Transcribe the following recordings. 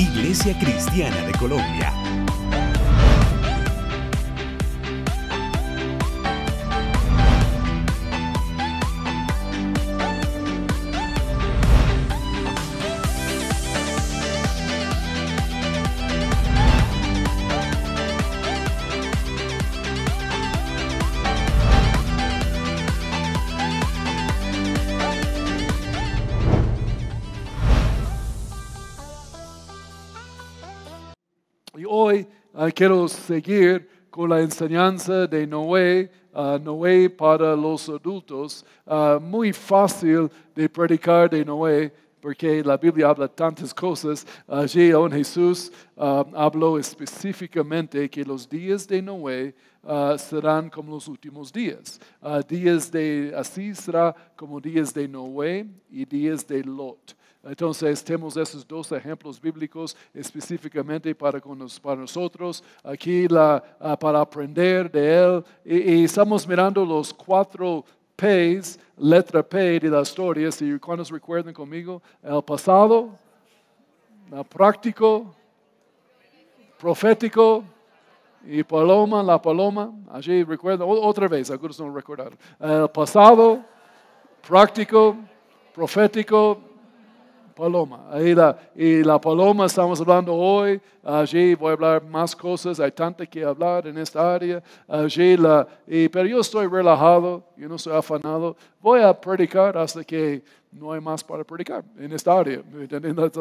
Iglesia Cristiana de Colombia quiero seguir con la enseñanza de Noé, ah, Noé para los adultos. Ah, muy fácil de predicar de Noé, porque la Biblia habla tantas cosas. Allí aún Jesús ah, habló específicamente que los días de Noé serán como los últimos días. días de, así será como días de Noé y días de Lot. Entonces, tenemos esos dos ejemplos bíblicos específicamente para, nosotros, aquí la, ah, para aprender de él. Y, estamos mirando los cuatro P's, letra P de la historia. Si cuántos recuerdan conmigo, el pasado, el práctico, profético y paloma, la paloma. Allí recuerdan, otra vez, algunos no recordaron. El pasado, práctico, profético paloma. Ahí la, y la paloma estamos hablando hoy. Allí voy a hablar más cosas. Hay tanto que hablar en esta área. Allí la, y, pero yo estoy relajado. Yo no estoy afanado. Voy a predicar hasta que no hay más para predicar en esta área.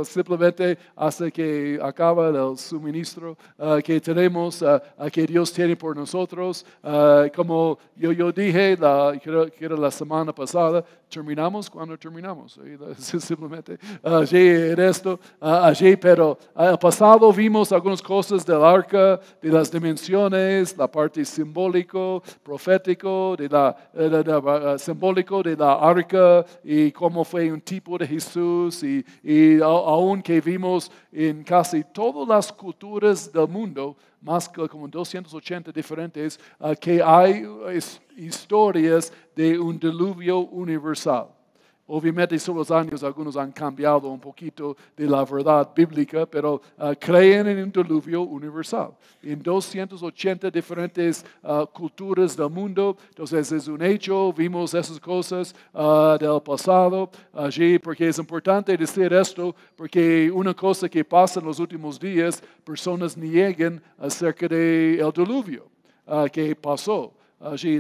Simplemente hace que acaba el suministro ah, que tenemos, ah, que Dios tiene por nosotros. Ah, como yo, yo dije, la, que era la semana pasada, terminamos cuando terminamos. Simplemente allí en esto, allí, pero el pasado vimos algunas cosas del arca, de las dimensiones, la parte simbólico, profético, de la, simbólico de la arca y cómo fue un tipo de Jesús y, y aún que vimos en casi todas las culturas del mundo, más que como 280 diferentes, que hay historias de un diluvio universal. Obviamente en los años, algunos han cambiado un poquito de la verdad bíblica, pero ah, creen en un diluvio universal, en 280 diferentes ah, culturas del mundo. Entonces es un hecho, vimos esas cosas ah, del pasado allí, porque es importante decir esto, porque una cosa que pasa en los últimos días, personas niegan acerca del diluvio que pasó. Así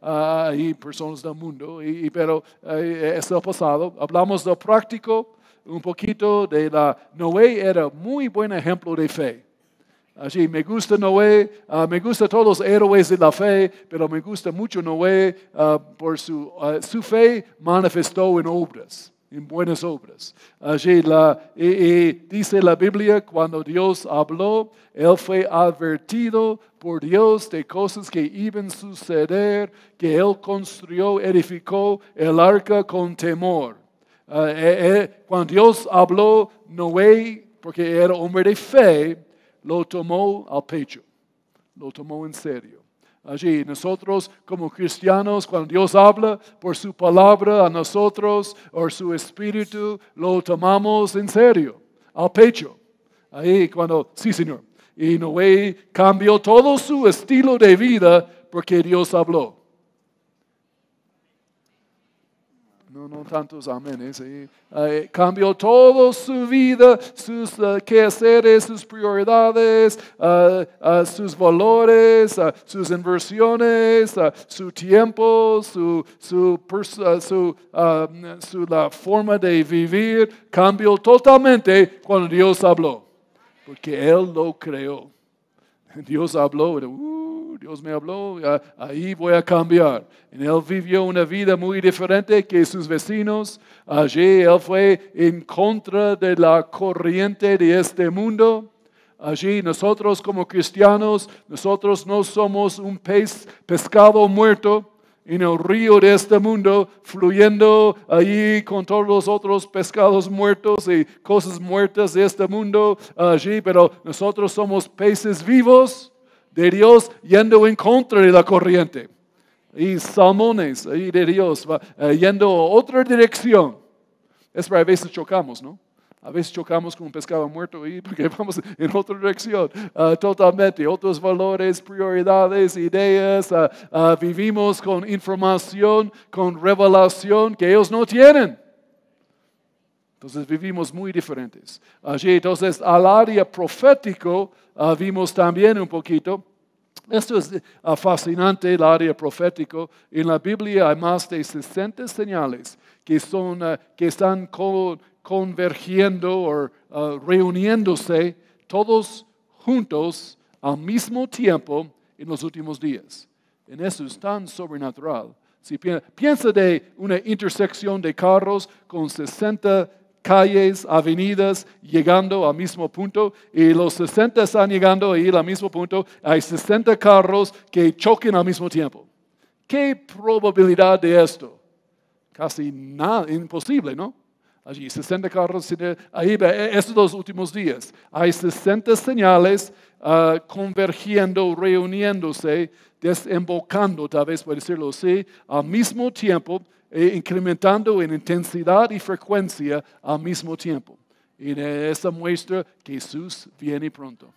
ah, hay personas del mundo, y, pero eh, es el pasado. Hablamos del práctico, un poquito de la... Noé era muy buen ejemplo de fe. Así, me gusta Noé, ah, me gusta todos los héroes de la fe, pero me gusta mucho Noé ah, por su, su fe manifestó en obras en buenas obras. Allí eh, eh, dice la Biblia, cuando Dios habló, él fue advertido por Dios de cosas que iban a suceder, que él construyó, edificó el arca con temor. Ah, eh, cuando Dios habló, Noé, porque era hombre de fe, lo tomó al pecho, lo tomó en serio allí. Nosotros como cristianos, cuando Dios habla por su palabra a nosotros o su espíritu, lo tomamos en serio, al pecho. Ahí cuando, sí Señor. Y Noé cambió todo su estilo de vida porque Dios habló. No, no tantos aménes. Eh, cambió toda su vida, sus eh, quehaceres, sus prioridades, eh, sus valores, sus inversiones, su tiempo, um, su, la forma de vivir. Cambió totalmente cuando Dios habló, porque Él lo creó. Dios habló. Uh, Dios me habló, ahí voy a cambiar. él vivió una vida muy diferente que sus vecinos. Allí él fue en contra de la corriente de este mundo. Allí nosotros como cristianos, nosotros no somos un pez, pescado muerto en el río de este mundo, fluyendo allí con todos los otros pescados muertos y cosas muertas de este mundo allí, pero nosotros somos peces vivos de Dios yendo en contra de la corriente. Y salmones y de Dios va, eh, yendo a otra dirección. Es para a veces chocamos, ¿no? A veces chocamos con un pescado muerto y porque vamos en otra dirección, eh, totalmente, otros valores, prioridades, ideas. Eh, vivimos con información, con revelación que ellos no tienen. Entonces vivimos muy diferentes. Allí, entonces, al área profético ah, vimos también un poquito. Esto es ah, fascinante, el área profético. En la Biblia hay más de 60 señales que, son, ah, que están convergiendo o reuniéndose todos juntos al mismo tiempo en los últimos días. En eso es tan sobrenatural. Si piensa, piensa de una intersección de carros con 60 calles, avenidas, llegando al mismo punto. Y los 60 están llegando ahí al mismo punto. Hay 60 carros que choquen al mismo tiempo. ¿Qué probabilidad de esto? Casi nada, imposible, ¿no? Allí 60 carros, ahí, e, estos dos últimos días. Hay 60 señales ah, convergiendo, reuniéndose, desembocando, tal vez por decirlo así, al mismo tiempo e incrementando en intensidad y frecuencia al mismo tiempo. Y esa muestra que Jesús viene pronto.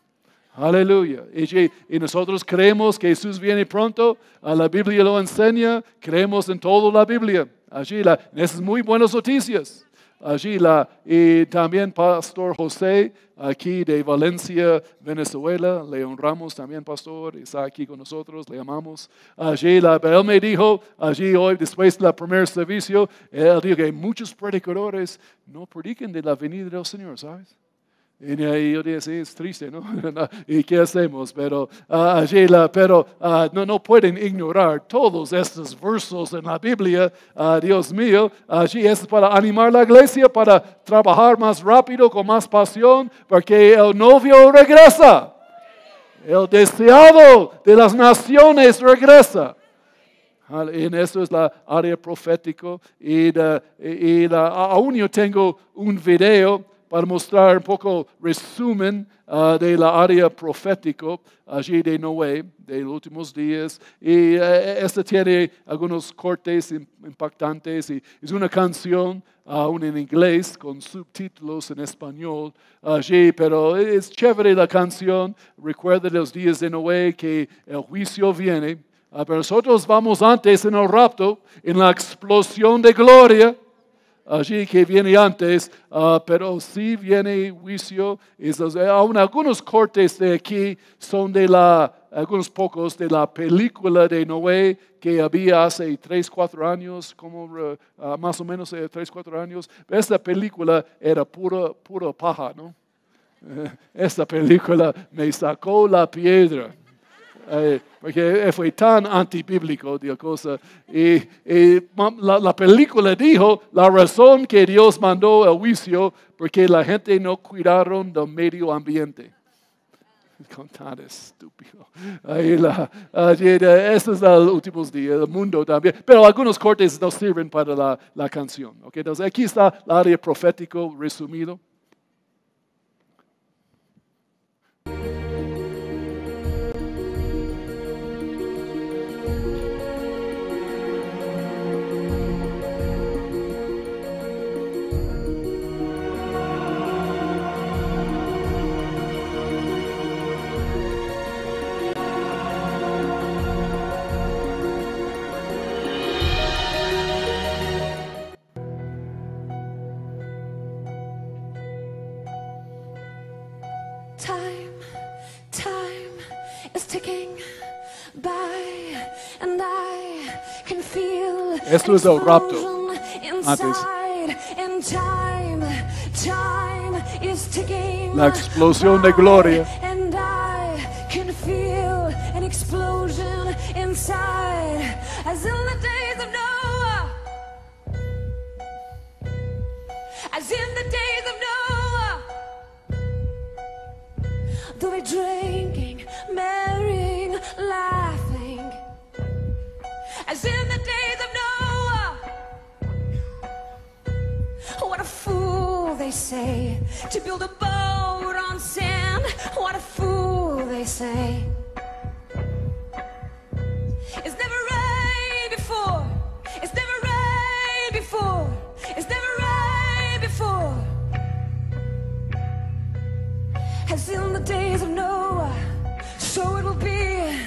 Aleluya. Y, nosotros creemos que Jesús viene pronto. La Biblia lo enseña. Creemos en toda la Biblia. Allí la, esas muy buenas noticias. Agila y también Pastor José, aquí de Valencia, Venezuela. Le honramos también, Pastor, está aquí con nosotros, le amamos. Agila, él me dijo allí hoy, después del primer servicio, él dijo que muchos predicadores no prediquen de la venida del Señor, ¿sabes? Y yo dije, es triste, ¿no? ¿Y qué hacemos? Pero, ah, Sheila, pero ah, no, no pueden ignorar todos estos versos en la Biblia. Ah, Dios mío, allí es para animar la iglesia, para trabajar más rápido, con más pasión, porque el novio regresa. El deseado de las naciones regresa. En eso es la área profética. Y, y aún yo tengo un video para mostrar un um poco resumen ah, de la área profética allí de Noé, de los últimos días. Y eh, esta tiene algunos cortes impactantes y es una canción, ah, aún en inglés, con subtítulos en español allí, pero es chévere la canción. Recuerda los días de Noé que el juicio viene, ah, pero nosotros vamos antes en el rapto, en la explosión de gloria allí que viene antes, ah, pero sí viene juicio. aún algunos cortes de aquí son de la, algunos pocos de la película de Noé que había hace 3, 4 años, como ah, más o menos 3, 4 años. Esta película era pura, pura paja, ¿no? Esta película me sacó la piedra porque eh, eh, fue tan antibíblico de cosa. Y, la, película dijo la razón que Dios mandó el juicio porque la gente no cuidaron del medio ambiente. Con tan estúpido. Ahí la, son los últimos días, el mundo también. Pero algunos cortes no sirven para la, la canción. ¿okay? Entonces aquí está el área profético resumido. Esto es el rapto. Antes. La explosión de gloria. to build a boat on sand. What a fool, they say. It's never rained before. It's never rained before. It's never rained before. As in the days of Noah, so it will be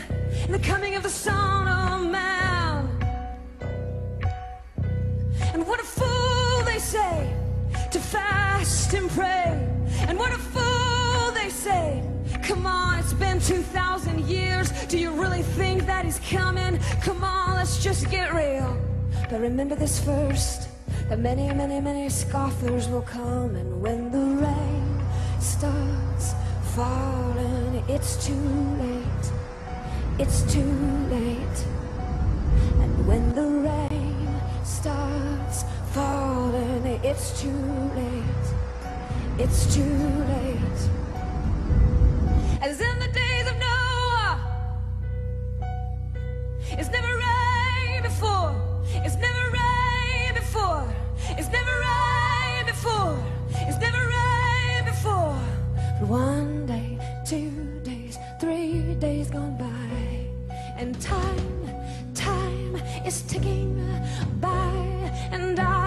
in the coming of the Son of Man. And what a fool, they say fast and pray. And what a fool they say. Come on, it's been 2,000 years. Do you really think that he's coming? Come on, let's just get real. But remember this first that many, many, many scoffers will come. And when the rain starts falling, it's too late. It's too late. And when the rain starts falling, it's too late, it's too late. As in the days of Noah, it's never rained before, it's never rained before, it's never rained before, it's never rained before. But one day, two days, three days gone by, and time, time is ticking by, and I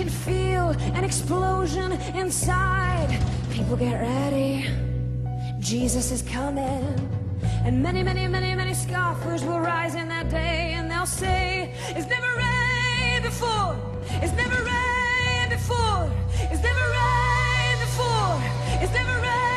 can feel an explosion inside. People get ready. Jesus is coming. And many, many, many, many scoffers will rise in that day and they'll say, It's never rained before. It's never rained before. It's never rained before. It's never rained.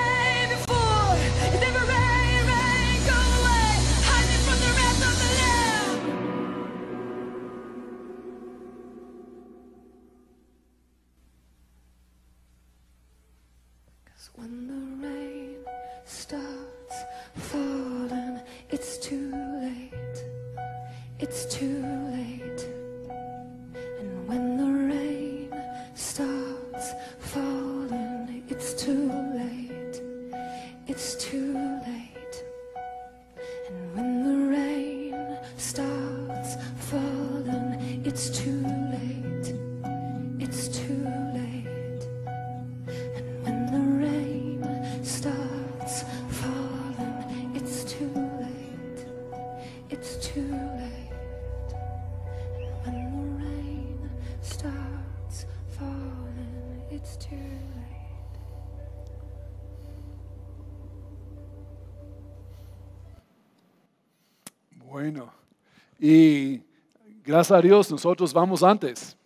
Gracias a Dios nosotros vamos antes.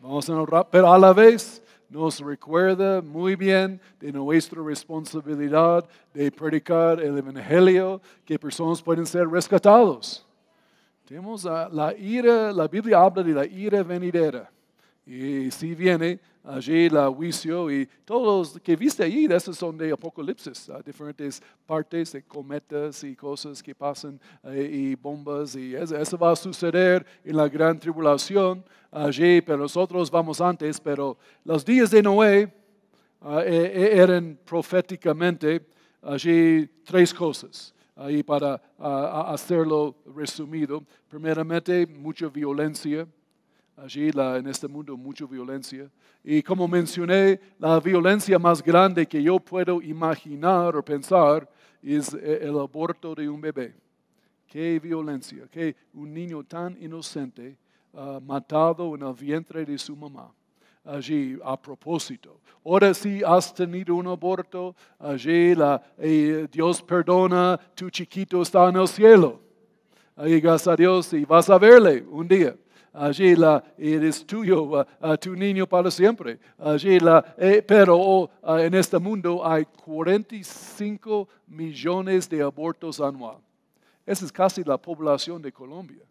Vamos a pero a la vez nos recuerda muy bien de nuestra responsabilidad de predicar el Evangelio, que personas pueden ser rescatados. Tenemos la ira, la Biblia habla de la ira venidera. Y si viene allí la juicio y todos los que viste allí, esos son de Apocalipsis, a diferentes partes de cometas y cosas que pasan eh, y bombas y eso, va a suceder en la gran tribulación allí, pero nosotros vamos antes, pero los días de Noé ah, e, e, eran proféticamente allí tres cosas ahí para ah, ah, hacerlo resumido. Primeramente, mucha violencia allí en este mundo mucha violencia. Y como mencioné, la violencia más grande que yo puedo imaginar o pensar es eh, el aborto de un bebé. Qué violencia, que un niño tan inocente ah, matado en el vientre de su mamá. Allí, a propósito. Ahora si has tenido un aborto, allí la, eh, Dios perdona, tu chiquito está en el cielo. Ahí, gracias a Dios, y vas a verle un día allí la, eres tuyo, tu niño para siempre. Allí la, eh, pero oh, ah, en este mundo hay 45 millones de abortos anuales. Esa es casi la población de Colombia.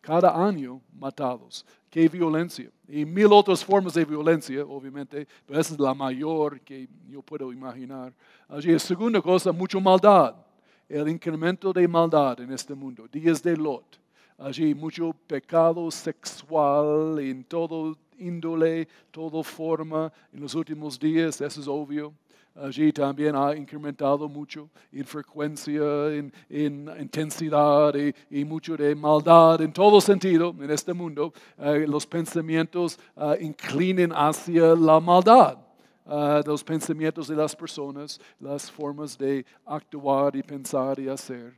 Cada año matados. Qué violencia. Y mil otras formas de violencia, obviamente, pero esa es la mayor que yo puedo imaginar. Allí, segunda cosa, mucha maldad. El incremento de maldad en este mundo. Días de Lot allí mucho pecado sexual en todo índole, todo forma en los últimos días, eso es obvio. Allí también ha incrementado mucho en frecuencia, en, intensidad y, mucho de maldad en todo sentido en este mundo. Eh, los pensamientos ah, inclinen hacia la maldad. Ah, los pensamientos de las personas, las formas de actuar y pensar y hacer.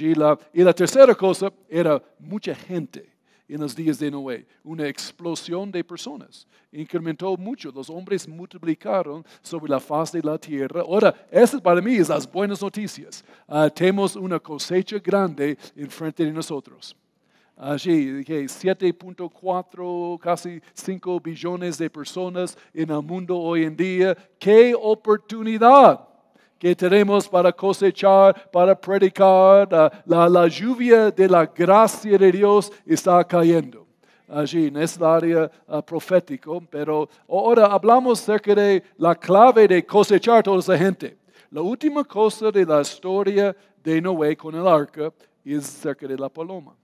y la tercera cosa era mucha gente en los días de Noé, una explosión de personas. Incrementó mucho, los hombres multiplicaron sobre la faz de la tierra. Ahora, esas para mí es las buenas noticias. Ah, tenemos una cosecha grande enfrente de nosotros allí, que 7.4, casi 5 billones de personas en el mundo hoy en día. ¡Qué oportunidad! que tenemos para cosechar, para predicar. Ah, la, lluvia de la gracia de Dios está cayendo allí en esta área ah, profético, pero ahora hablamos acerca de la clave de cosechar a toda esa gente. La última cosa de la historia de Noé con el arca es acerca de la paloma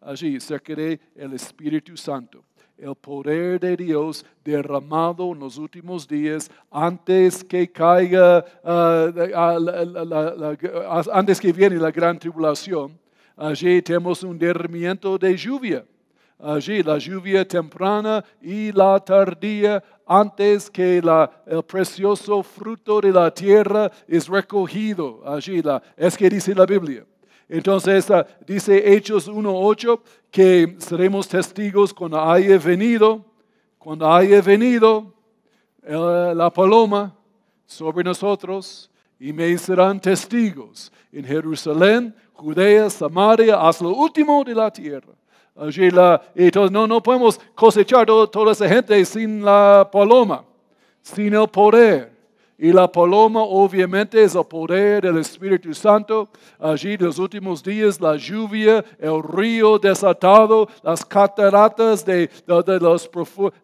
allí se cree el Espíritu Santo, el poder de Dios derramado en los últimos días antes que caiga, ah, ah, ah, antes que viene la gran tribulación. Allí tenemos un derramamiento de lluvia. Allí la lluvia temprana y la tardía antes que el precioso fruto de la tierra es recogido. Allí es que dice la Biblia. Entonces dice Hechos 1.8 que seremos testigos cuando haya venido, cuando haya venido eh, la paloma sobre nosotros y me serán testigos en Jerusalén, Judea, Samaria, hasta lo último de la tierra. entonces no, no podemos cosechar toda esa gente sin la paloma, sin el poder. Y la paloma obviamente es el poder del Espíritu Santo. Allí en los últimos días la lluvia, el río desatado, las cataratas de,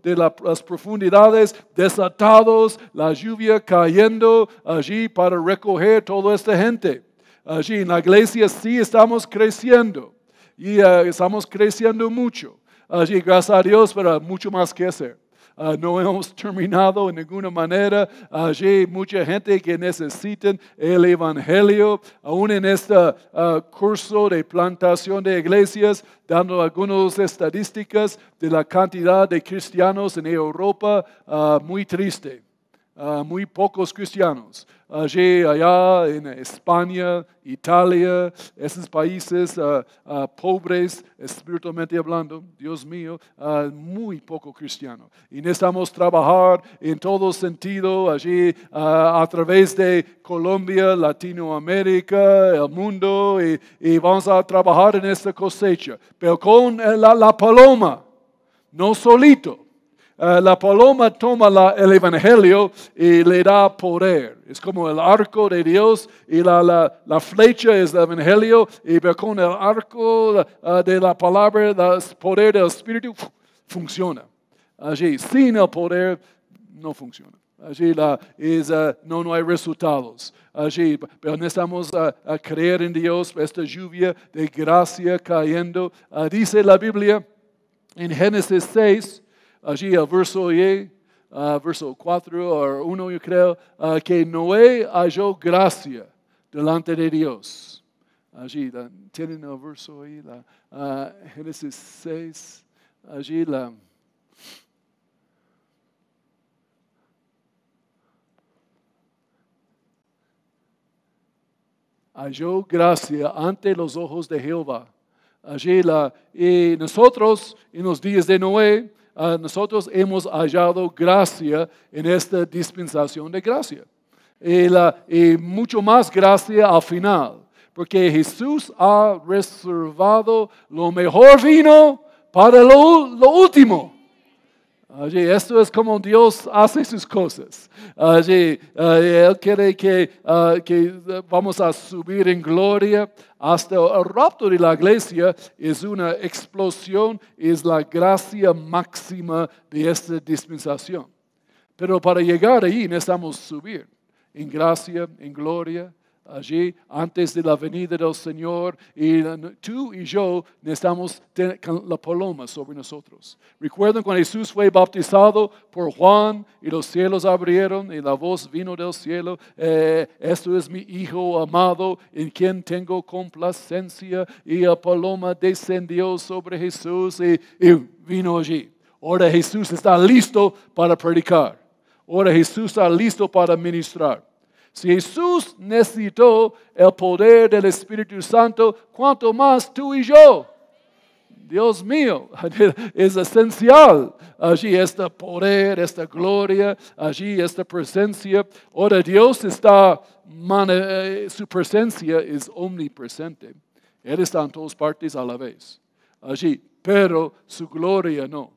de, las profundidades desatados, la lluvia cayendo allí para recoger toda esta gente. Allí en la iglesia sí estamos creciendo y eh, estamos creciendo mucho. Allí gracias a Dios, pero mucho más que hacer. Ah, no hemos terminado en ninguna manera. Hay mucha gente que necesita el Evangelio, aún en este ah, curso de plantación de iglesias, dando algunas estadísticas de la cantidad de cristianos en Europa, ah, muy triste. Ah, muy pocos cristianos. Allí, allá en España, Italia, esos países ah, ah, pobres, espiritualmente hablando, Dios mío, muy poco cristiano. Y necesitamos trabajar en todo sentido, allí a través de Colombia, Latinoamérica, el mundo, y, vamos a trabajar en esta cosecha, pero con la paloma, no solito eh, la paloma toma el Evangelio y le da poder. Es como el arco de Dios y la, la, flecha es el Evangelio y con el arco eh, de la palabra, el poder del Espíritu funciona. Allí, sin el poder, no funciona. Allí la, es, eh, no, no hay resultados. Allí, pero necesitamos a creer en Dios, esta lluvia de gracia cayendo. Ah, dice la Biblia en Génesis 6, allí al verso, verso 4 o 1, yo creo, que Noé halló gracia delante de Dios. Allí, tienen el verso ahí, Génesis 6, allí la... halló gracia ante los ojos de Jehová. Allí la, y nosotros en los días de Noé Ah, nosotros hemos hallado gracia en esta dispensación de gracia. Y, mucho más gracia al final, porque Jesús ha reservado lo mejor vino para lo último esto es como Dios hace sus cosas. Eh, Él quiere que, eh, que eh, vamos a subir en gloria hasta el rapto de la iglesia. Es una explosión, es la gracia máxima de esta dispensación. Pero para llegar ahí necesitamos subir en gracia, en gloria, allí antes de la venida del Señor. Y tú y yo necesitamos tener la paloma sobre nosotros. Recuerden cuando Jesús fue bautizado por Juan y los cielos abrieron y la voz vino del cielo. Eh, esto es mi Hijo amado en quien tengo complacencia. Y la paloma descendió sobre Jesús y vino allí. Ahora Jesús está listo para predicar. Ahora Jesús está listo para ministrar. Si Jesús necesitó el poder del Espíritu Santo, cuanto más tú y yo. Dios mío, es esencial. Allí está poder, esta gloria, allí esta presencia. Ahora Dios está, eh, su presencia es omnipresente. Él está en todas partes a la vez. Allí, pero su gloria no.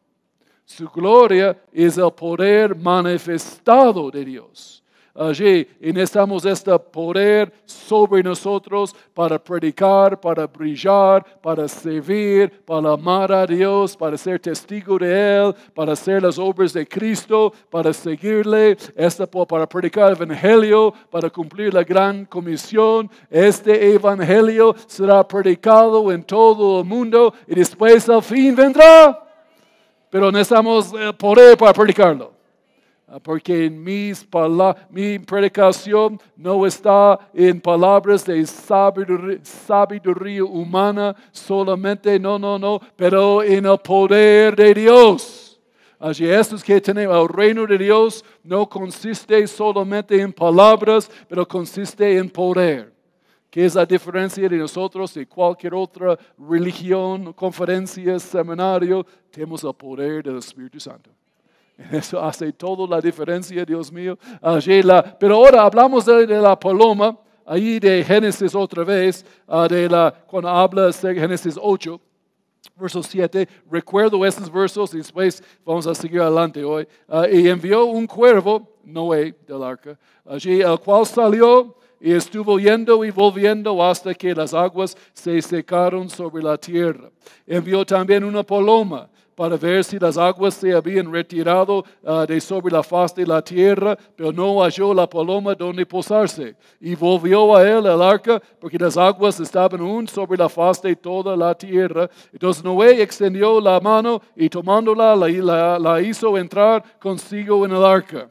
Su gloria es el poder manifestado de Dios allí y necesitamos este poder sobre nosotros para predicar, para brillar, para servir, para amar a Dios, para ser testigo de Él, para hacer las obras de Cristo, para seguirle, esta para predicar el Evangelio, para cumplir la gran comisión. Este Evangelio será predicado en todo el mundo y después al fin vendrá. Pero necesitamos eh, poder para predicarlo porque en mi predicación no está en palabras de sabiduría, humana solamente, no, no, no, pero en el poder de Dios. Así es que tenemos, el reino de Dios no consiste solamente en palabras, pero consiste en poder. que es la diferencia de nosotros de cualquier otra religión, conferencia, seminario? Tenemos el poder del Espíritu Santo. Eso hace toda la diferencia, Dios mío. pero ahora hablamos de, la paloma, ahí de Génesis otra vez, ah, cuando habla de Génesis 8, verso 7. Recuerdo esos versos y después vamos a seguir adelante hoy. Ah, y envió un cuervo, Noé, del arca, allí, el cual salió y estuvo yendo y volviendo hasta que las aguas se secaron sobre la tierra. Envió también una paloma para ver si las aguas se habían retirado ah, de sobre la faz de la tierra, pero no halló la paloma donde posarse. Y volvió a él el arca, porque las aguas estaban aún sobre la faz de toda la tierra. Entonces Noé extendió la mano y tomándola la hizo entrar consigo en el arca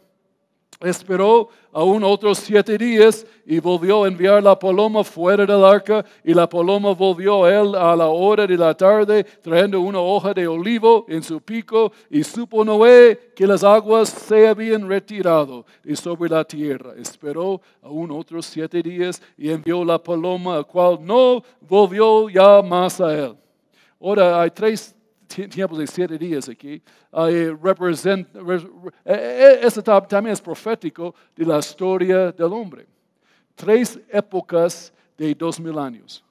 Esperó aún otros siete días y volvió a enviar la paloma fuera del arca y la paloma volvió a él a la hora de la tarde trayendo una hoja de olivo en su pico y supo Noé que las aguas se habían retirado y sobre la tierra. Esperó aún otros siete días y envió la paloma, cual no volvió ya más a él. Ahora hay tres tiempos de siete días aquí, ah, eh, representa, e-, e-, también es profético de la historia del hombre. Tres épocas de dos mil años.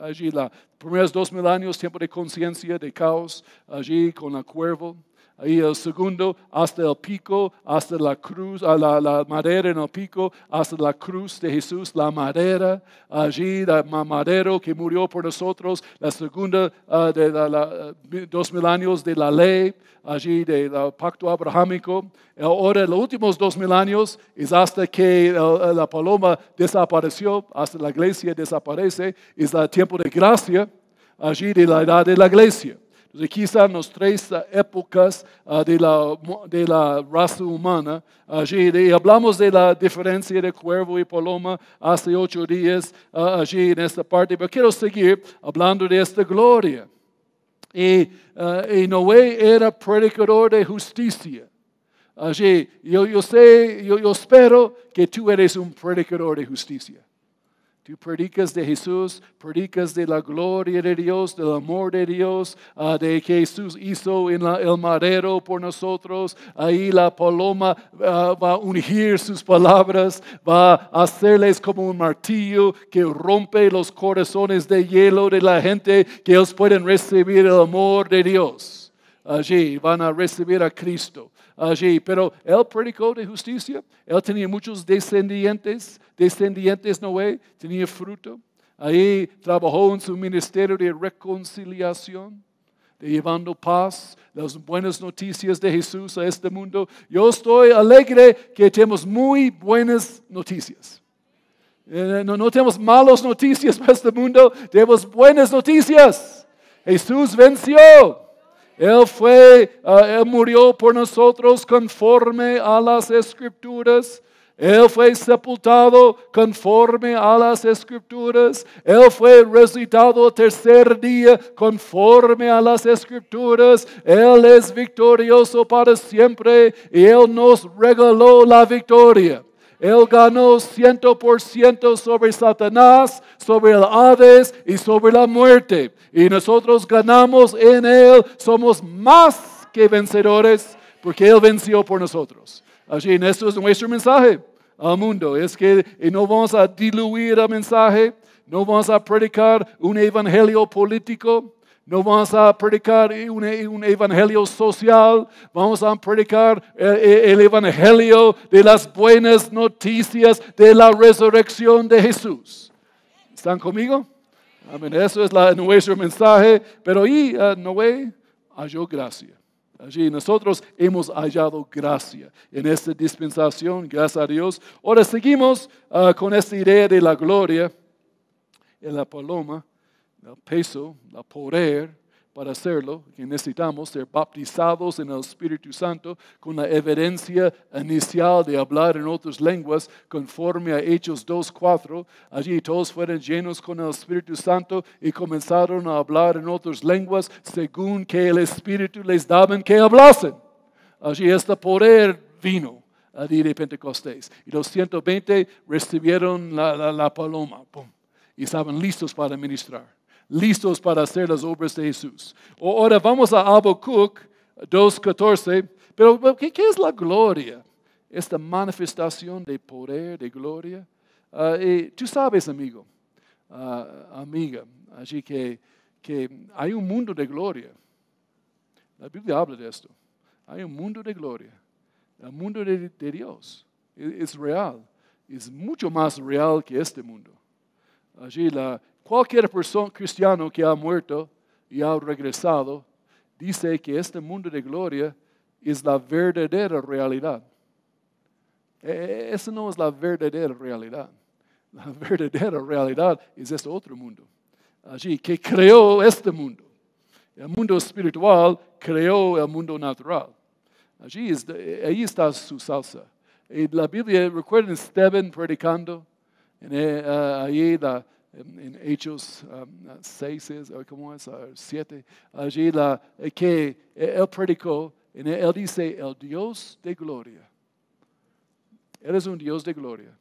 Allí, los primeros dos mil años, tiempo de conciencia, de caos, allí con el cuervo, y el segundo hasta el pico, hasta la cruz, a la, madera en el pico, hasta la cruz de Jesús, la madera, allí la madera que murió por nosotros, la segunda ah, de los dos mil años de la ley, allí del pacto abrahámico. Ahora, los últimos dos mil años es hasta que la paloma desapareció, hasta la iglesia desaparece, es el tiempo de gracia, allí de la edad de la iglesia. Quizás pues aquí las tres épocas ah, de, la, raza humana. hablamos de la diferencia de cuervo y paloma hace ocho días ah, allí en esta parte, pero quiero seguir hablando de esta gloria. Y, ah, Noé era predicador de justicia. yo, sé, yo espero que tú eres un predicador de justicia. Tú predicas de Jesús, predicas de la gloria de Dios, del amor de Dios, ah, de que Jesús hizo en el madero por nosotros. Ahí la paloma ah, va a ungir sus palabras, va a hacerles como un martillo que rompe los corazones de hielo de la gente, que ellos pueden recibir el amor de Dios. Allí van a recibir a Cristo allí. Pero él predicó de justicia, él tenía muchos descendientes, descendientes Noé, tenía fruto. Ahí trabajó en su ministerio de reconciliación, de llevando paz, las buenas noticias de Jesús a este mundo. Yo estoy alegre que tenemos muy buenas noticias. Eh, no, no tenemos malas noticias para este mundo, tenemos buenas noticias. Jesús venció, él fue, ah, Él murió por nosotros conforme a las escrituras. Él fue sepultado conforme a las escrituras. Él fue resucitado tercer día conforme a las escrituras. Él es victorioso para siempre y Él nos regaló la victoria. Él ganó ciento por ciento sobre Satanás, sobre el Hades y sobre la muerte. Y nosotros ganamos en Él, somos más que vencedores porque Él venció por nosotros. Así, en esto es nuestro mensaje al mundo. Es que no vamos a diluir el mensaje, no vamos a predicar un evangelio político. No vamos a predicar un, evangelio social, vamos a predicar el, evangelio de las buenas noticias de la resurrección de Jesús. ¿Están conmigo? Amén. Eso es nuestro mensaje. Pero ahí Noé halló gracia. Allí nosotros hemos hallado gracia en esta dispensación, gracias a Dios. Ahora seguimos ah, con esta idea de la gloria en la paloma el peso, el poder para hacerlo, que necesitamos ser bautizados en el Espíritu Santo con la evidencia inicial de hablar en otras lenguas conforme a Hechos 2.4. Allí todos fueron llenos con el Espíritu Santo y comenzaron a hablar en otras lenguas según que el Espíritu les daba que hablasen. Allí este poder vino Allí de Pentecostés. Y los 120 recibieron la, la, paloma y estaban listos para ministrar listos para hacer las obras de Jesús. Ahora vamos a Habacuc 2.14, pero ¿qué, es la gloria? Esta manifestación de poder, de gloria. Ah, eh, tú sabes, amigo, ah, amiga, allí que, hay un mundo de gloria. La Biblia habla de esto. Hay un mundo de gloria, el mundo de, de Dios. Es real, es mucho más real que este mundo. Allí la, Cualquier persona cristiana que ha muerto y ha regresado dice que este mundo de gloria es la verdadera realidad. E, e, Esa no es la verdadera realidad. La verdadera realidad es este otro mundo. Allí, que creó este mundo. El mundo espiritual creó el mundo natural. Allí ahí está su salsa. Y la Biblia, recuerden Stephen predicando, en, eh, ahí la, en, Hechos 6, um, o ¿cómo es? 7, allí la, eh, que eh, él predicó, en él, dice, el Dios de gloria. Él es un Dios de gloria.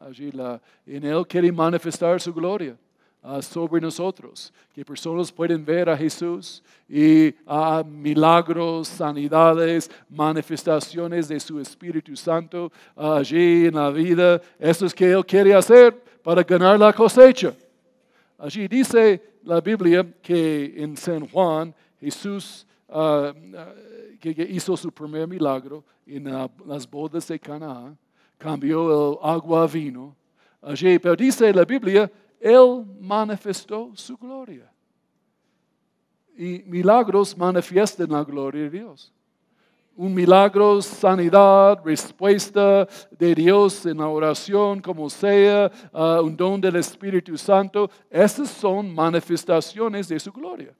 Allí la, en él quiere manifestar su gloria. Ah, sobre nosotros, que personas pueden ver a Jesús y a ah, milagros, sanidades, manifestaciones de su Espíritu Santo ah, allí en la vida. Eso es que Él quiere hacer para ganar la cosecha. Allí dice la Biblia que en San Juan Jesús ah, ah, que hizo su primer milagro en las bodas de Canaán, cambió el agua a vino. Allí, dice la Biblia, Él manifestó su gloria. Y milagros manifiestan la gloria de Dios un milagro, sanidad, respuesta de Dios en la oración, como sea, ah, un don del Espíritu Santo. Esas son manifestaciones de su gloria.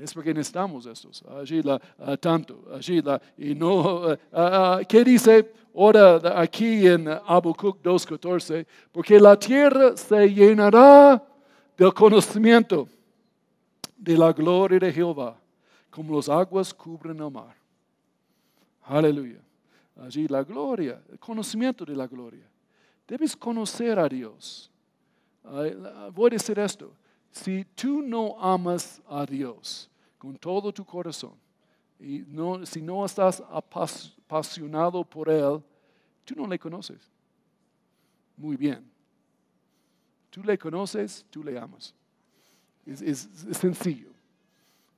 Es porque necesitamos estos, allí ah, tanto, allí y no, ah, ¿qué dice ahora aquí en Habacuc 2.14? Porque la tierra se llenará del conocimiento de la gloria de Jehová, como las aguas cubren el mar. Aleluya. Allí la gloria, el conocimiento de la gloria. Debes conocer a Dios. Voy a decir esto. Si tú no amas a Dios con todo tu corazón y si no estás apasionado por Él, tú no le conoces. Muy bien. Tú le conoces, tú le amas. es sencillo.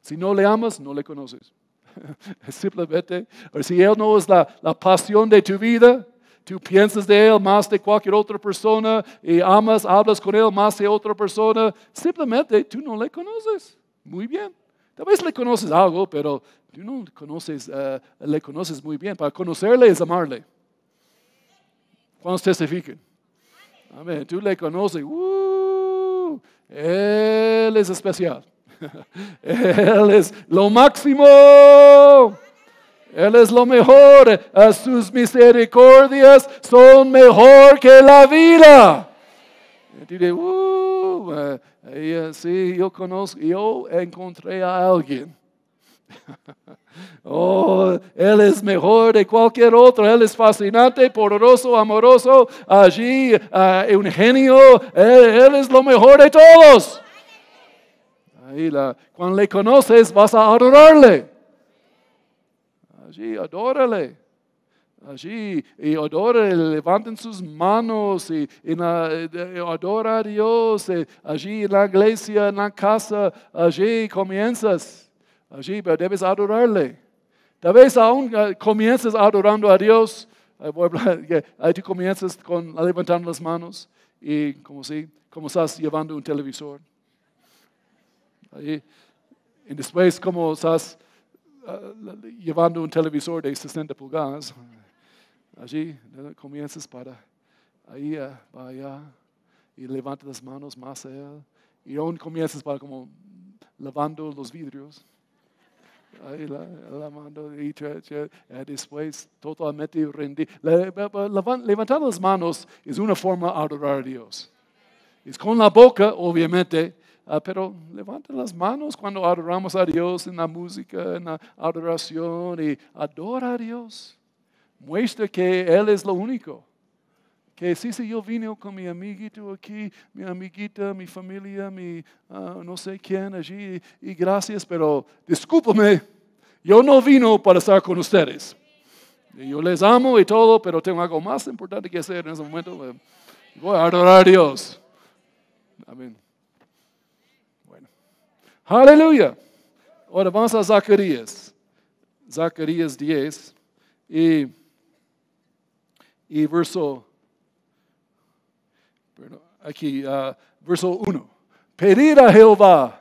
Si no le amas, no le conoces. Simplemente, si Él no es la, pasión de tu vida, tú piensas de Él más de cualquier otra persona y amas, hablas con Él más de otra persona, simplemente tú no le conoces. Muy bien. Tal vez le conoces algo, pero tú no conoces, eh, le conoces muy bien. Para conocerle es amarle. cuando testifiquen? Amén. Tú le conoces. Uh, él es especial. Él es lo máximo. Él es lo mejor. sus misericordias son mejor que la vida. Y uh, eh, eh, yo conozco, yo encontré a alguien. oh, Él es mejor de cualquier otro. Él es fascinante, poderoso, amoroso, allí, eh, un genio. él es lo mejor de todos cuando le conoces vas a adorarle. Allí, adórale. Allí, y adora, levanten sus manos y, adora a Dios. Eh, allí en la iglesia, en la casa, allí comienzas. Allí, debes adorarle. Tal vez aún eh, comienzas adorando a Dios. Ahí tú comienzas con levantando las manos y como si, como estás llevando un televisor y después, como estás ah, llevando un televisor de 60 pulgadas, allí comienzas para ahí, ah, allá, y levanta las manos más allá y aún comienzas para como lavando los vidrios. Ahí la, lavando y, después totalmente rendido. Levantar las manos es una forma de adorar a Dios. Es con la boca, obviamente, Ah, pero levanten las manos cuando adoramos a Dios en la música, en la adoración y adora a Dios. Muestra que Él es lo único. Que sí, si yo vine con mi amiguito aquí, mi amiguita, mi familia, mi ah, no sé quién allí, y gracias, pero discúlpame, yo no vino para estar con ustedes. Yo les amo y todo, pero tengo algo más importante que hacer en ese momento. Voy a adorar a Dios. Amén. Aleluya. Ahora vamos a Zacarías. Zacarías 10 y, y verso, aquí, uh, verso 1. Pedir a Jehová,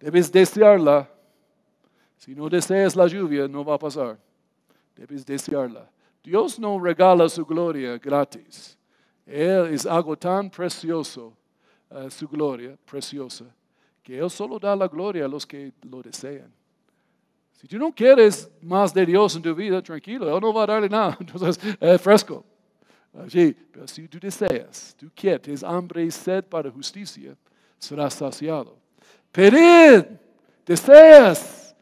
debes desearla. Si no deseas la lluvia, no va a pasar. Debes desearla. Dios no regala su gloria gratis. Él es algo tan precioso, uh, su gloria preciosa que Él solo da la gloria a los que lo desean. Si tú no quieres más de Dios en tu vida, tranquilo, Él no va a darle nada. Entonces, fresco. Ah, sí, pero si tú deseas, tú quieres hambre y sed para justicia, será saciado. Pedid, deseas,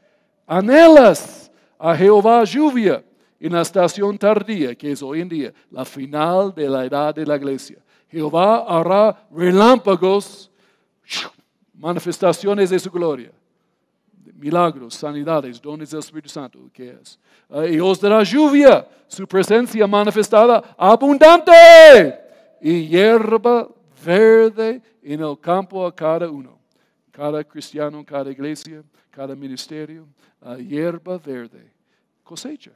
anhelas a Jehová lluvia en la estación tardía, que es hoy en día la final de la edad de la iglesia. Jehová hará relámpagos manifestaciones de su gloria, milagros, sanidades, dones del Espíritu Santo, que es. Eh, y os dará lluvia, su presencia manifestada abundante y hierba verde en el campo a cada uno, cada cristiano, cada iglesia, cada ministerio, eh, hierba verde, cosecha.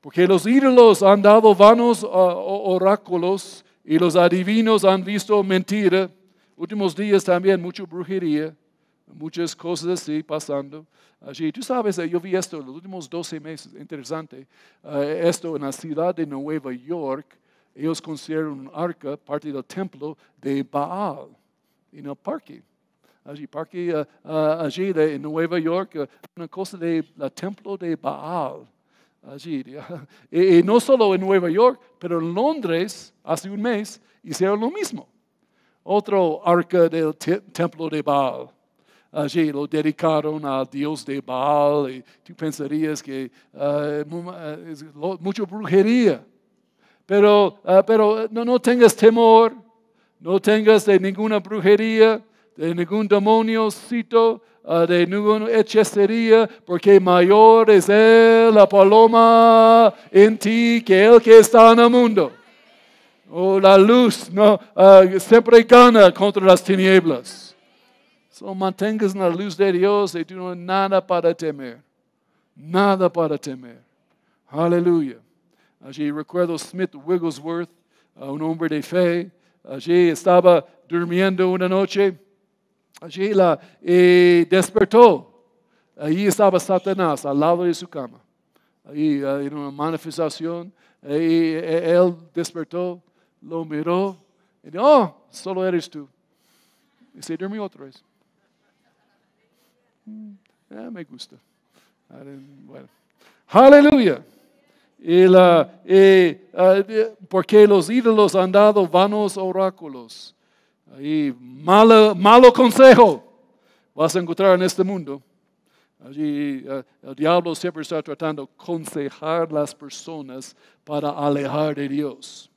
porque los ídolos han dado vanos eh, oráculos y los adivinos han visto mentira Últimos días también mucha brujería, muchas cosas así pasando allí. Tú sabes, eh, yo vi esto en los últimos 12 meses, interesante, eh, esto en la ciudad de Nueva York, ellos consideran un arca parte del templo de Baal en el parque. Allí, parque eh, allí en Nueva York, una cosa del templo de Baal. Allí. Y, y, no solo en Nueva York, pero en Londres, hace un mes, hicieron lo mismo otro arca del templo de Baal. Allí lo dedicaron a Dios de Baal y tú pensarías que eh, eh, es mucha brujería. Pero, eh, pero no, tengas temor, no tengas de ninguna brujería, de ningún demonio, de ninguna hechicería, porque mayor es Él, la paloma, en ti que el que está en el mundo. Oh, la luz no ah, siempre gana contra las tinieblas. So mantengas la luz de Dios y tú no nada para temer. Nada para temer. Aleluya. Allí recuerdo Smith Wigglesworth, un hombre de fe. Allí estaba durmiendo una noche. Allí la eh, despertó. Allí estaba Satanás al lado de su cama. Allí en una manifestación. Eh, él despertó lo miró y dijo, oh, solo eres tú. Y se durmió otra vez. Mm, eh, me gusta. Bueno. Aleluya. Y la, eh, porque los ídolos han dado vanos oráculos. Y malo, consejo vas a encontrar en este mundo. Allí eh, el diablo siempre está tratando de aconsejar las personas para alejar de Dios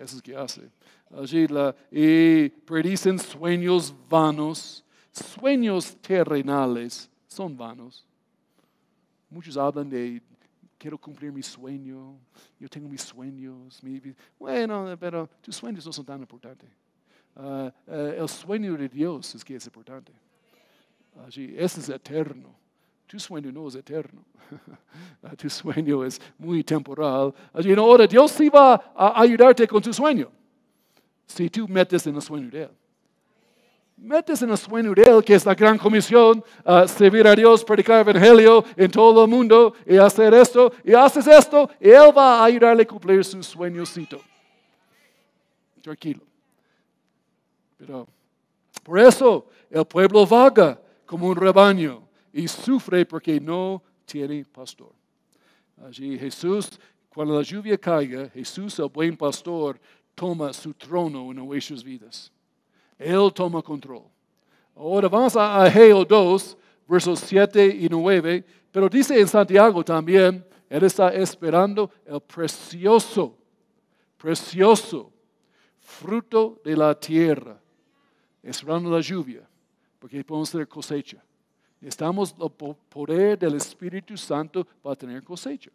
eso es que hace. y predicen sueños vanos, sueños terrenales, son vanos. Muchos hablan de, quiero cumplir mi sueño, yo tengo mis sueños. bueno, pero tus sueños no son tan importantes. Ah, eh, el sueño de Dios es que es importante. ese es eterno. Tu sueño no es eterno. Ah, tu sueño es muy temporal. Así ahora Dios sí va a ayudarte con tu sueño. Si tú metes en el sueño de Él. Metes en el sueño de Él, que es la gran comisión, servir a Dios, predicar el Evangelio en todo el mundo y hacer esto. Y haces esto, y Él va a ayudarle a cumplir su sueñocito. Tranquilo. Pero por eso el pueblo vaga como un rebaño y sufre porque no tiene pastor. Allí Jesús, cuando la lluvia caiga, Jesús, el buen pastor, toma su trono en nuestras vidas. Él toma control. Ahora vamos a Ageo 2, versos 7 y 9, pero dice en Santiago también, Él está esperando el precioso, precioso fruto de la tierra, esperando la lluvia, porque podemos ser cosecha. Necesitamos el poder del Espíritu Santo para tener cosecha.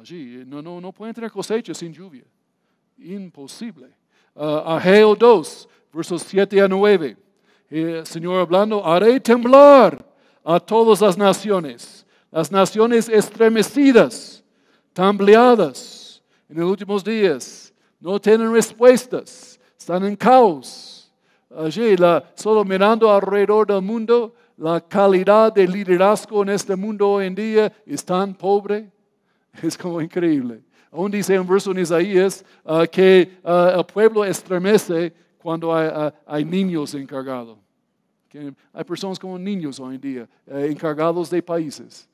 Allí no, no, no pueden tener cosecha sin lluvia. Imposible. Uh, ah, Ageo 2, versos 7 a 9. El eh, Señor hablando, haré temblar a todas las naciones, las naciones estremecidas, tambaleadas en los últimos días, no tienen respuestas, están en caos. Allí, solo mirando alrededor del mundo, la calidad de liderazgo en este mundo hoy en día es tan pobre. Es como increíble. Aún dice un verso en Isaías ah, que ah, el pueblo estremece cuando hay, ah, niños encargados. Hay personas como niños hoy en día, eh, encargados de países,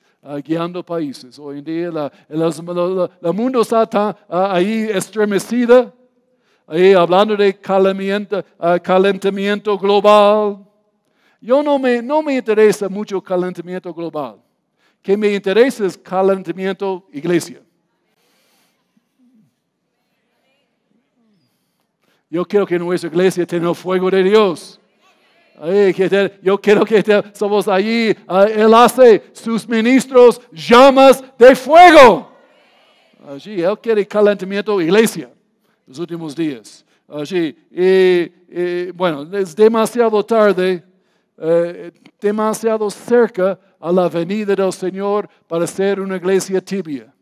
guiando países. Hoy en día el mundo está ahí estremecida, ahí hablando de calentamiento global, yo no me, interesa mucho calentamiento global. Que me interesa es calentamiento iglesia. Yo quiero que nuestra iglesia tenga fuego de Dios. Yo quiero que somos allí. Eh, Él hace sus ministros llamas de fuego. Allí, Él quiere calentamiento iglesia los últimos días. Allí, bueno, es demasiado tarde eh, demasiado cerca a la venida del Señor para ser una iglesia tibia.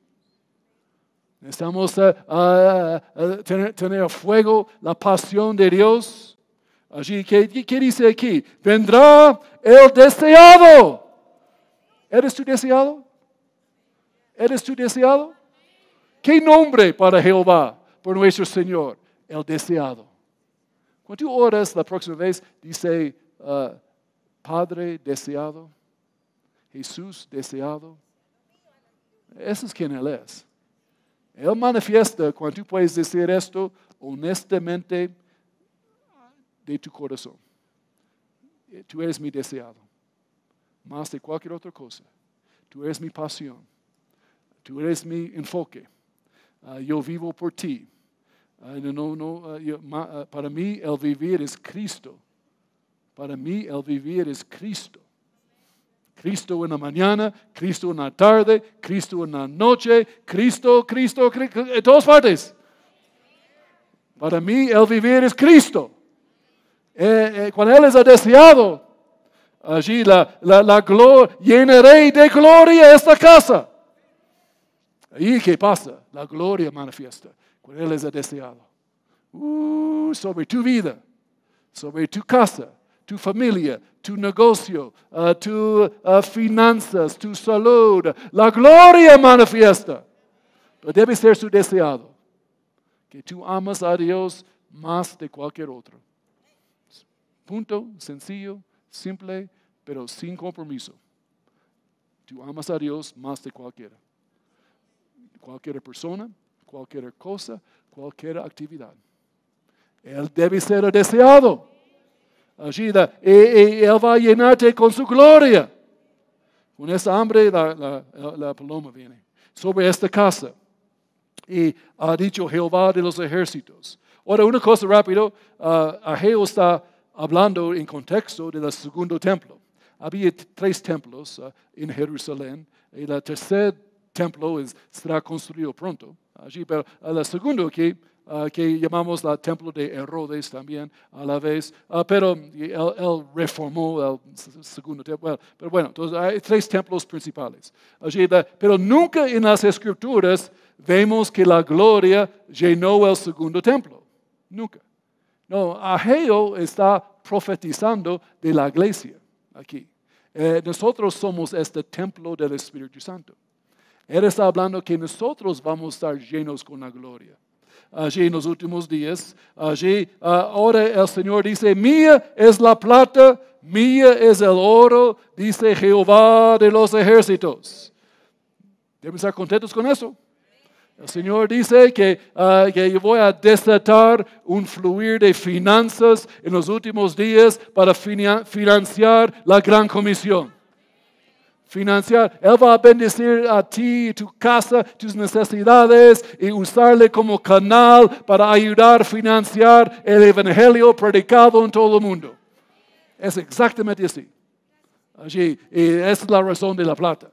Necesitamos eh, a, tener, fuego, la pasión de Dios. Allí, ¿qué, dice aquí? Vendrá el deseado. ¿Eres tu deseado? ¿Eres tu deseado? ¿Qué nombre para Jehová, por nuestro Señor? El deseado. Cuando tú oras la próxima vez, dice, ah, Padre deseado, Jesús deseado. Ese es quien Él es. Él manifiesta cuando tú puedes decir esto honestamente de tu corazón. Tú eres mi deseado, más de cualquier otra cosa. Tú eres mi pasión. Tú eres mi enfoque. Ah, yo vivo por ti. Ah, ah, para mí el vivir es Cristo. Para mí el vivir es Cristo. Cristo en la mañana, Cristo en la tarde, Cristo en la noche, Cristo, Cristo, Cristo, en todas partes. Para mí el vivir es Cristo. Eh, eh, cuando Él es deseado, allí la, gloria, llenaré de gloria esta casa. ¿Y qué pasa? La gloria manifiesta. Cuando Él es deseado. Uh, sobre tu vida, sobre tu casa, tu familia, tu negocio, eh, tus eh, finanzas, tu salud. La gloria manifiesta. Pero debe ser su deseado. Que tú amas a Dios más de cualquier otro. Punto, sencillo, simple, pero sin compromiso. Tú amas a Dios más de cualquiera. Cualquier persona, cualquier cosa, cualquier actividad. Él debe ser deseado allí y, e, Él e, e va a llenarte con su gloria. Con esa hambre la, la, la paloma viene sobre esta casa. Y ha dicho Jehová de los ejércitos. Ahora, una cosa rápido, uh, Ageo está hablando en contexto del segundo templo. Había tres templos ah, en Jerusalén y el tercer templo es, será construido pronto. Allí, pero el segundo que Ah, que llamamos la templo de Herodes también a la vez, ah, pero él, reformó el segundo templo. pero bueno, hay tres templos principales. pero nunca en las escrituras vemos que la gloria llenó el segundo templo. Nunca. No, Ageo está profetizando de la iglesia aquí. Eh, nosotros somos este templo del Espíritu Santo. Él está hablando que nosotros vamos a estar llenos con la gloria allí en los últimos días. Allí ah, ahora el Señor dice, mía es la plata, mía es el oro, dice Jehová de los ejércitos. Deben estar contentos con eso. El Señor dice que, ah, que, yo voy a desatar un fluir de finanzas en los últimos días para financiar la gran comisión financiar. Él va a bendecir a ti, tu casa, tus necesidades y usarle como canal para ayudar a financiar el evangelio predicado en todo el mundo. Es exactamente así. y esa es la razón de la plata.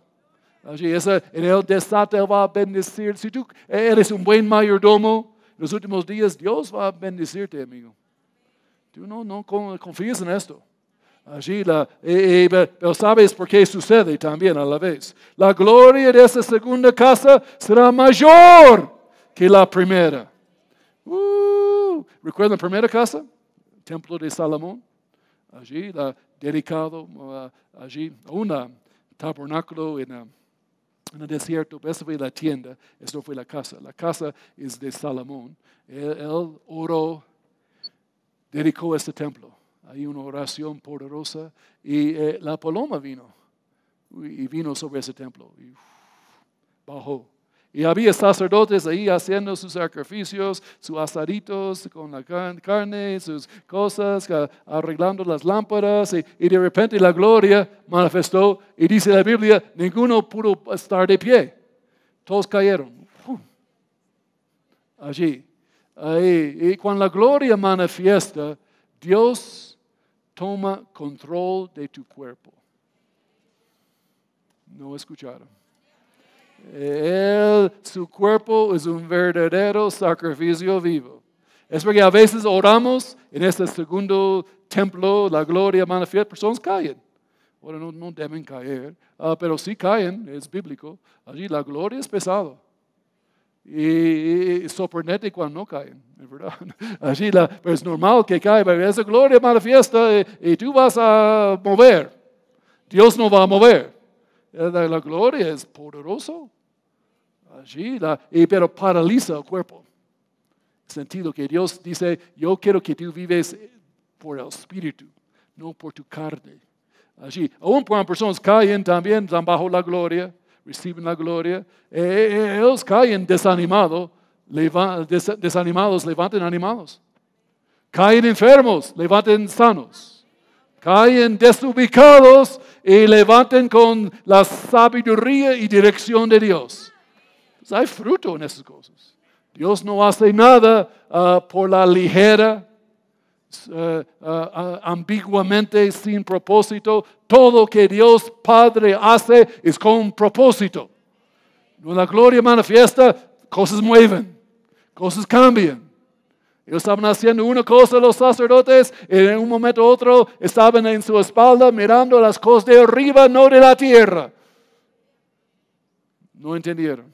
Allí, en el Él va a bendecir. Si tú eres un buen mayordomo, en los últimos días Dios va a bendecirte, amigo. Tú no, no confíes en esto. Allí la, eh, eh, pero sabes por qué sucede también a la vez. La gloria de esa segunda casa será mayor que la primera. Uh, ¿Recuerdan la primera casa? templo de Salomón. Allí la, dedicado uh, allí un tabernáculo uh, en, el desierto. Esa fue la tienda, esto fue la casa. La casa es de Salomón. Él, oro dedicó este templo. Hay una oración poderosa y eh, la paloma vino y vino sobre ese templo y bajó. Y había sacerdotes ahí haciendo sus sacrificios, sus asaditos con la carne, sus cosas, arreglando las lámparas. Y, de repente la gloria manifestó. Y dice la Biblia, ninguno pudo estar de pie. Todos cayeron. Allí. Ahí. Y cuando la gloria manifiesta, Dios toma control de tu cuerpo. No escucharon. su cuerpo es un verdadero sacrificio vivo. Es porque a veces oramos en este segundo templo, la gloria manifiesta, personas caen. Bueno, no, deben caer, ah, pero sí caen, es bíblico. Allí la gloria es pesada y, y cuando ah, no caen, ¿verdad? la, pero es normal que caiga, pero esa gloria manifiesta eh, y, tú vas a mover. Dios no va a mover. La, gloria es poderoso. Allí, la, y, pero paraliza el cuerpo. sentido que Dios dice, yo quiero que tú vives por el Espíritu, no por tu carne. Allí, aún cuando personas caen también, están bajo la gloria reciben la gloria. E, e, e, ellos caen desanimados, desanimados, levanten animados. Caen enfermos, levanten sanos. Caen desubicados y levanten con la sabiduría y dirección de Dios. Pues hay fruto en esas cosas. Dios no hace nada ah, por la ligera eh, eh, eh, ambiguamente, sin propósito. Todo que Dios Padre hace es con propósito. Cuando la gloria manifiesta, cosas mueven, cosas cambian. Ellos estaban haciendo una cosa los sacerdotes, y en un momento u otro estaban en su espalda mirando las cosas de arriba, no de la tierra. No entendieron.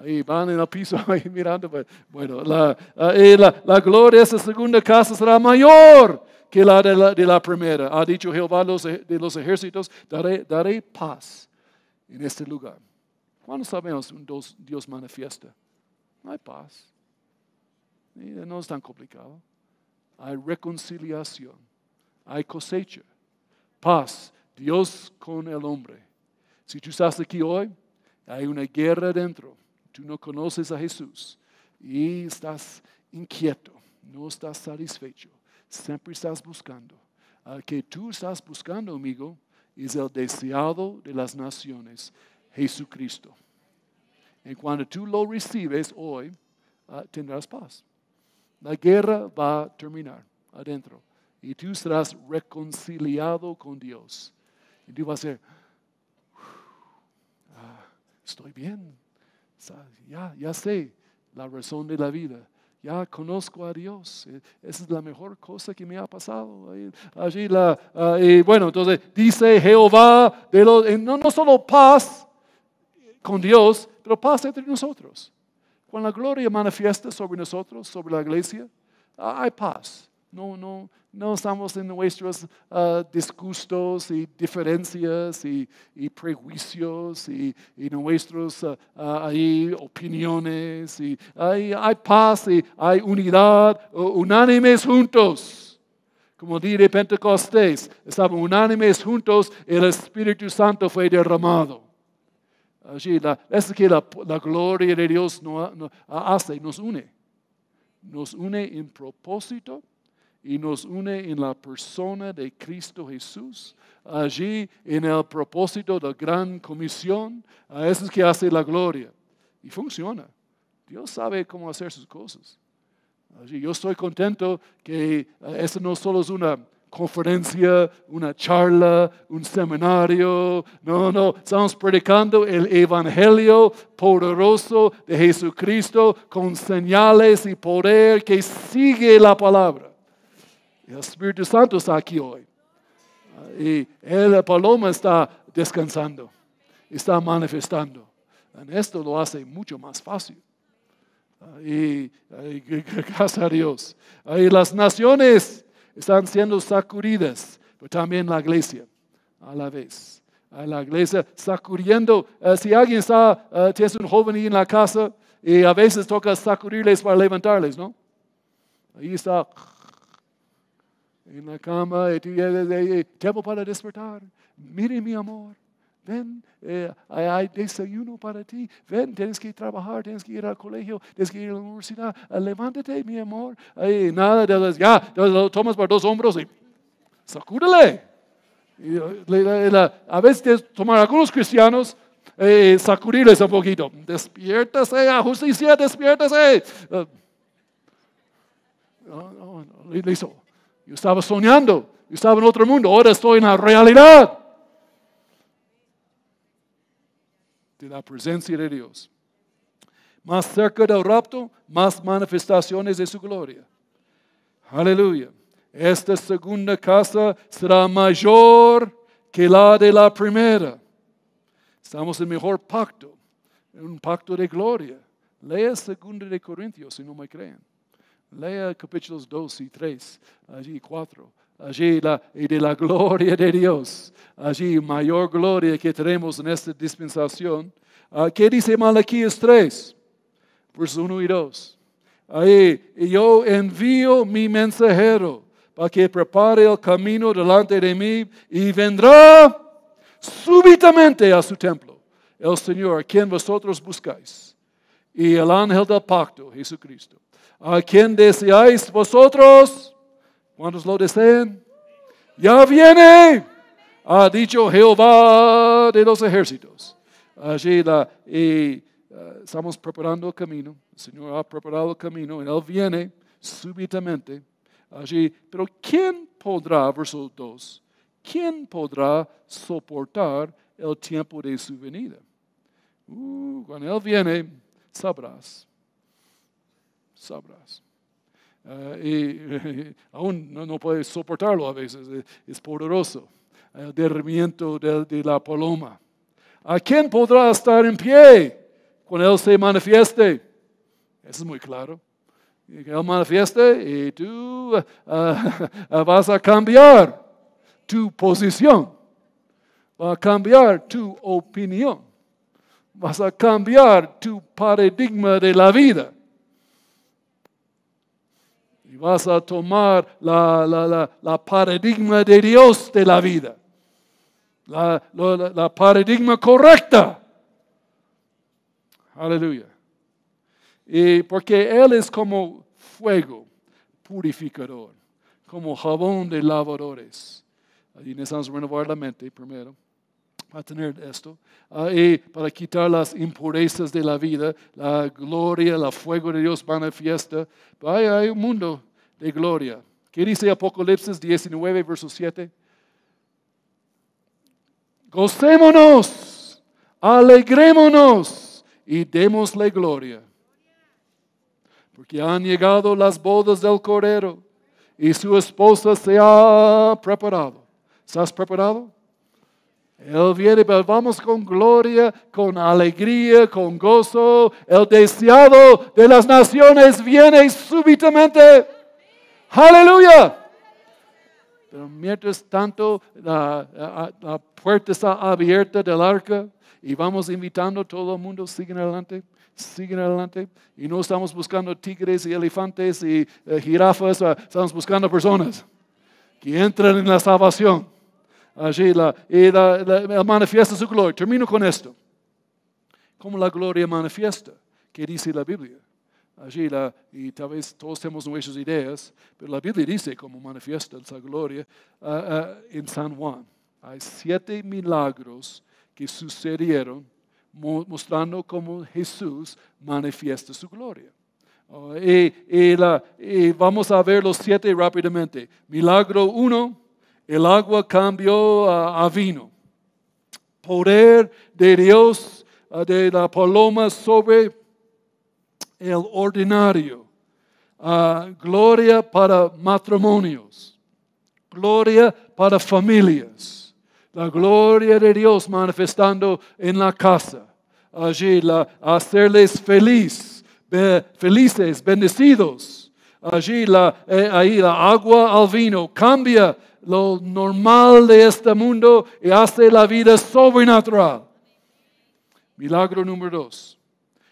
Ahí van en el piso, ahí mirando. Pues, bueno, la, eh, gloria de esa segunda casa será mayor que la de la, primera. Ha dicho Jehová e, de los ejércitos, daré, paz en este lugar. ¿Cuándo sabemos un Dios, manifiesta? No hay paz. No es tan complicado. Hay reconciliación. Hay cosecha. Paz. Dios con el hombre. Si tú estás aquí hoy, hay una guerra dentro tú no conoces a Jesús y estás inquieto, no estás satisfecho, siempre estás buscando. Al que tú estás buscando, amigo, es el deseado de las naciones, Jesucristo. Y cuando tú lo recibes hoy, ah, tendrás paz. La guerra va a terminar adentro y tú serás reconciliado con Dios. Y tú vas a decir, ah, estoy bien, ya, ya sé la razón de la vida. Ya conozco a Dios. E, esa es la mejor cosa que me ha pasado. Allí la, ah, y bueno, entonces dice Jehová, de los, no, no solo paz con Dios, pero paz entre nosotros. Cuando la gloria manifiesta sobre nosotros, sobre la iglesia, hay paz. No, no, no estamos en nuestros ah, disgustos y diferencias y, prejuicios y, nuestras ah, ah, opiniones. Y hay, paz y hay unidad, unánimes juntos. Como dice Pentecostés, estamos unánimes juntos el Espíritu Santo fue derramado. Allí, es que la, gloria de Dios no, nos une. Nos une en propósito y nos une en la persona de Cristo Jesús, allí en el propósito de la gran comisión, a eso es que hace la gloria. Y funciona. Dios sabe cómo hacer sus cosas. yo estoy contento que eh, esto no solo es una conferencia, una charla, un seminario. No, no, estamos predicando el Evangelio poderoso de Jesucristo con señales y poder que sigue la palabra. El Espíritu Santo está aquí hoy. Y el paloma está descansando, está manifestando. En esto lo hace mucho más fácil. Y, y, gracias a Dios. Y las naciones están siendo sacudidas, pero también la iglesia a la vez. La iglesia sacudiendo. Eh, si alguien está, eh, tienes un joven ahí en la casa y a veces toca sacudirles para levantarles, ¿no? Ahí está en la cama y tiempo para despertar. Mire mi amor, ven, eh, hay desayuno para ti, ven, tienes que trabajar, tienes que ir al colegio, tienes que ir a la universidad, ah, levántate mi amor. nada ya, tomas por dos hombros y sacúdale. Eh, a veces tomar a algunos cristianos eh, sacudirles un poquito. Despiértase, a justicia, despiértase. Eh, no, no, no, yo estaba soñando, yo estaba en otro mundo, ahora estoy en la realidad. De la presencia de Dios. Más cerca del rapto, más manifestaciones de su gloria. Aleluya. Esta segunda casa será mayor que la de la primera. Estamos en mejor pacto, un pacto de gloria. Lea 2 de Corintios si no me creen. Lea capítulos 2 y 3, allí 4. Allí la, y de la gloria de Dios. Allí mayor gloria que tenemos en esta dispensación. Ah, ¿Qué dice Malaquías 3? Versos 1 y 2. Ahí, y yo envío mi mensajero para que prepare el camino delante de mí y vendrá súbitamente a su templo el Señor, a quien vosotros buscáis, y el ángel del pacto, Jesucristo. ¿A quién deseáis vosotros? ¿Cuántos lo desean? Ya viene, ha dicho Jehová de los ejércitos. Allí eh, estamos preparando el camino. El Señor ha preparado el camino. Él viene súbitamente allí. Pero ¿quién podrá, verso 2, quién podrá soportar el tiempo de su venida? Uh, cuando Él viene, sabrás sabrás. Eh, y, aún no, no, puedes soportarlo a veces, es, poderoso. El eh, derrimiento de, la paloma. ¿A quién podrá estar en pie cuando Él se manifieste? Eso es muy claro. Él manifieste y tú eh, vas a cambiar tu posición, vas a cambiar tu opinión, vas a cambiar tu paradigma de la vida vas a tomar la, paradigma de Dios de la vida, la, paradigma correcta. Aleluya. Y porque Él es como fuego purificador, como jabón de lavadores. Allí necesitamos renovar la mente primero para tener esto, ah, y para quitar las impurezas de la vida, la gloria, el fuego de Dios manifiesta. Hay, hay un mundo de gloria. ¿Qué dice Apocalipsis 19, verso 7? Gocémonos, alegrémonos y démosle gloria. Porque han llegado las bodas del Cordero y su esposa se ha preparado. ¿Estás preparado? Él viene, vamos con gloria, con alegría, con gozo. El deseado de las naciones viene súbitamente. Aleluya. Pero mientras tanto, la, puerta está abierta del arca y vamos invitando a todo el mundo, siguen adelante, siguen adelante. Y no estamos buscando tigres y elefantes y eh, jirafas, ah, estamos buscando personas que entran en la salvación. Allí la, manifiesta su gloria. Termino con esto. ¿Cómo la gloria manifiesta? ¿Qué dice la Biblia? allí la, y tal vez todos tenemos nuestras ideas, pero la Biblia dice, cómo manifiesta esa gloria, ah, ah, en San Juan, hay siete milagros que sucedieron mostrando cómo Jesús manifiesta su gloria. Ah, y vamos a ver los siete rápidamente. Milagro uno, el agua cambió a, vino. Poder de Dios de la paloma sobre el ordinario. Ah, gloria para matrimonios. Gloria para familias. La gloria de Dios manifestando en la casa. Allí, hacerles feliz, felices, bendecidos. Allí, eh, la agua al vino cambia lo normal de este mundo y hace la vida sobrenatural. Milagro número dos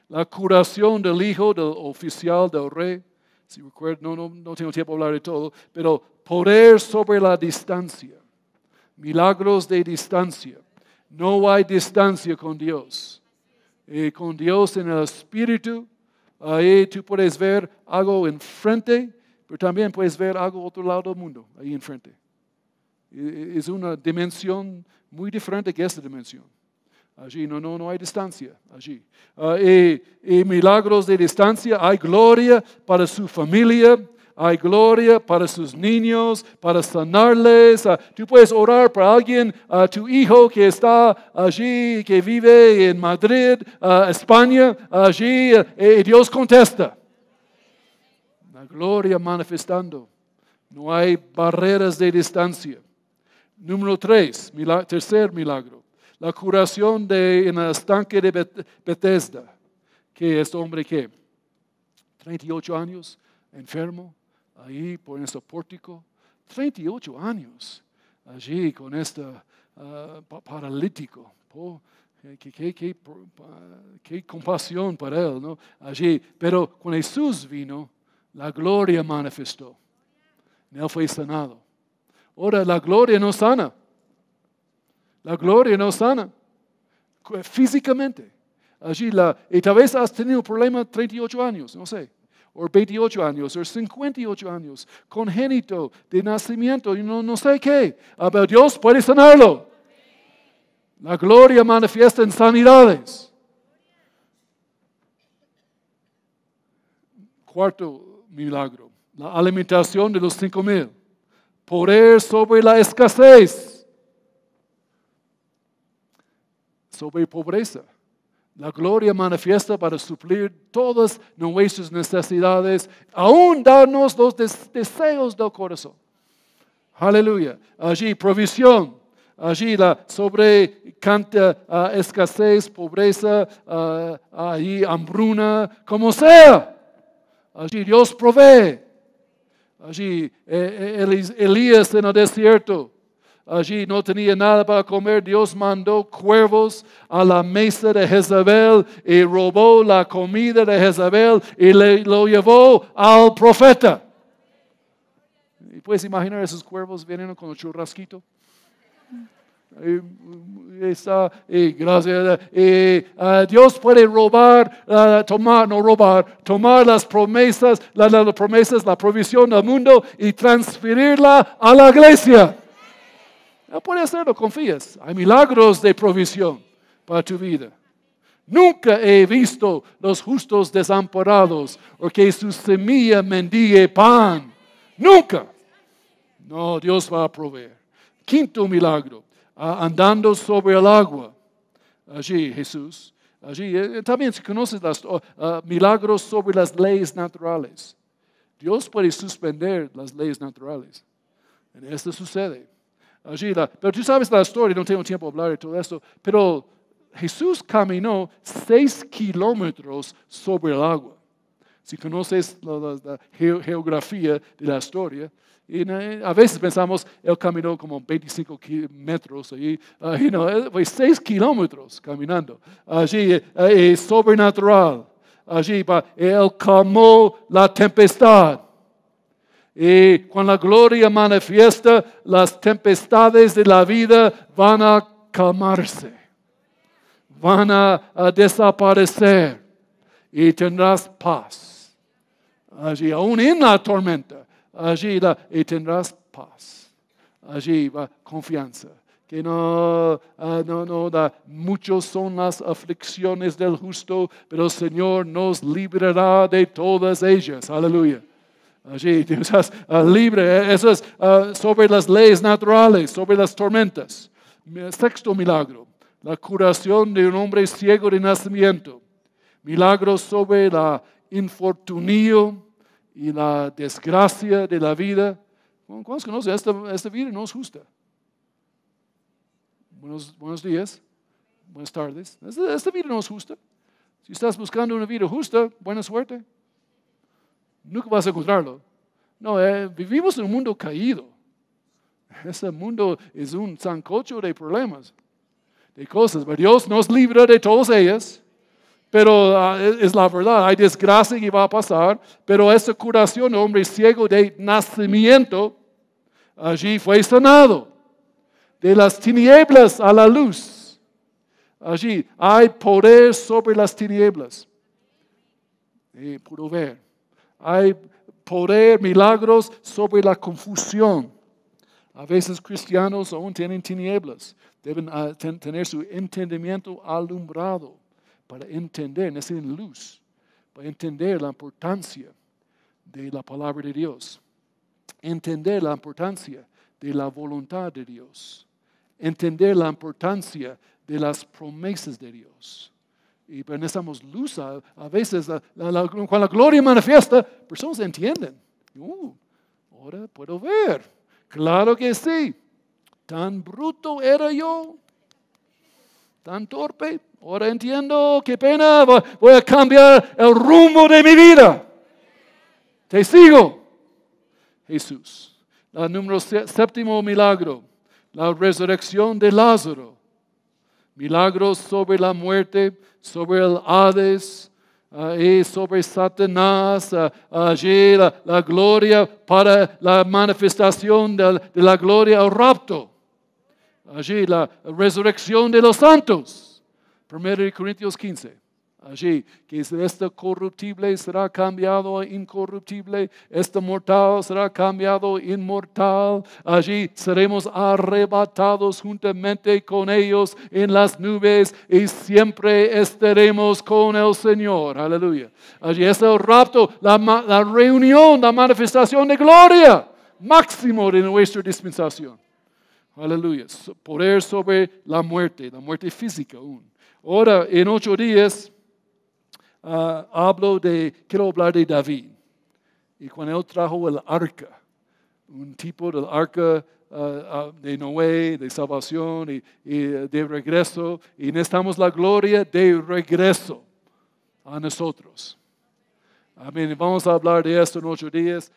la curación del hijo del oficial del rey. Si recuerdo, no, no, tengo tiempo de hablar de todo, pero poder sobre la distancia, milagros de distancia. No hay distancia con Dios. Eh, con Dios en el Espíritu, ahí tú puedes ver algo enfrente, pero también puedes ver algo otro lado del mundo, ahí enfrente. Eh, es una dimensión muy diferente que esta dimensión. Allí no, no, no hay distancia. Allí. Ah, y, milagros de distancia. Hay gloria para su familia. Hay gloria para sus niños, para sanarles. Ah, tú puedes orar para alguien, a ah, tu hijo que está allí, que vive en Madrid, España, allí, eh, y Dios contesta. La gloria manifestando. No hay barreras de distancia. Número tres, tercer milagro la curación de, en el estanque de Bethesda, que este hombre que 38 años, enfermo, ahí por este pórtico, 38 años, allí con este ah, paralítico. Eh, que qué, compasión para él, ¿no? Allí. Pero cuando Jesús vino, la gloria manifestó. Él fue sanado. Ahora la gloria no sana. La gloria no sana. Físicamente. Allí la, y tal vez has tenido un problema 38 años, no sé. O 28 años, o 58 años, congénito, de nacimiento, y no, no sé qué. Pero Dios puede sanarlo. La gloria manifiesta en sanidades. Cuarto milagro, la alimentación de los cinco mil. Poder sobre la escasez. sobre pobreza. La gloria manifiesta para suplir todas nuestras necesidades, aún darnos los deseos del corazón. Aleluya. Allí provisión, allí la sobre canta, ah, escasez, pobreza, allí ah, hambruna, como sea. Allí Dios provee. Allí eh, eh, Elías en el desierto allí no tenía nada para comer, Dios mandó cuervos a la mesa de Jezabel y robó la comida de Jezabel y lo llevó al profeta. Y puedes imaginar esos cuervos vienen con el churrasquito. Y, esa, gracias. Dios puede robar, tomar, no robar, tomar las promesas, las promesas, la provisión del mundo y transferirla a la iglesia. Puede hacerlo, confías. Hay milagros de provisión para tu vida. Nunca he visto los justos desamparados o que su semilla mendigue pan. Nunca. No, Dios va a proveer. Quinto milagro, ah, andando sobre el agua. Allí Jesús. Allí eh, eh, también se conocen los oh, ah, milagros sobre las leyes naturales. Dios puede suspender las leyes naturales. En esto sucede pero tú sabes la historia, no tengo tiempo de hablar de todo esto, pero Jesús caminó seis kilómetros sobre el agua. Si conoces la, geografía de la historia, y, eh, a veces pensamos, él caminó como 25 metros allí, ah, no, fue seis kilómetros caminando allí, es eh, eh, sobrenatural. Allí, él calmó la tempestad y cuando la gloria manifiesta, las tempestades de la vida van a calmarse, van a, desaparecer y tendrás paz. Allí, aún en la tormenta, allí y tendrás paz. Allí va confianza. Que no, ah, no, no, da. muchos son las aflicciones del justo, pero el Señor nos librará de todas ellas. Aleluya allí, estás ah, libre, eh, eso es ah, sobre las leyes naturales, sobre las tormentas. Sexto milagro, la curación de un hombre ciego de nacimiento. Milagro sobre la infortunio y la desgracia de la vida. ¿Cuántos conocen? Esta, este vida no es justa. Buenos, buenos días, buenas tardes. Esta, esta vida no es justa. Si estás buscando una vida justa, buena suerte. Nunca vas a encontrarlo. No, eh, vivimos en un mundo caído. Ese mundo es un zancocho de problemas, de cosas. Pero Dios nos libra de todas ellas. Pero ah, es la verdad, hay desgracia que va a pasar. Pero esa curación, hombre ciego de nacimiento, allí fue sanado. De las tinieblas a la luz. Allí hay poder sobre las tinieblas. pudo ver hay poder, milagros sobre la confusión. A veces cristianos aún tienen tinieblas. Deben ah, tener su entendimiento alumbrado para entender, necesitan luz, para entender la importancia de la palabra de Dios, entender la importancia de la voluntad de Dios, entender la importancia de las promesas de Dios y prestamos pues, luz a, veces, con cuando la gloria manifiesta, personas entienden. Uh, ahora puedo ver. Claro que sí. Tan bruto era yo, tan torpe. Ahora entiendo, qué pena, voy a cambiar el rumbo de mi vida. Te sigo. Jesús. La número séptimo milagro, la resurrección de Lázaro milagros sobre la muerte, sobre el Hades ah, y sobre Satanás. Ah, allí la, gloria para la manifestación de, la gloria al rapto. Allí la resurrección de los santos. 1 Corintios 15 allí, que este corruptible será cambiado a incorruptible, este mortal será cambiado a inmortal, allí seremos arrebatados juntamente con ellos en las nubes y siempre estaremos con el Señor, aleluya. Allí es este el rapto, la, la reunión, la manifestación de gloria máximo de nuestra dispensación. Aleluya. Poder sobre la muerte, la muerte física aún. Ahora, en ocho días, Ah, hablo de, quiero hablar de David. Y cuando él trajo el arca, un tipo del arca ah, ah, de Noé, de salvación y, y de regreso, y necesitamos la gloria de regreso a nosotros. Amén. Vamos a hablar de esto en ocho días.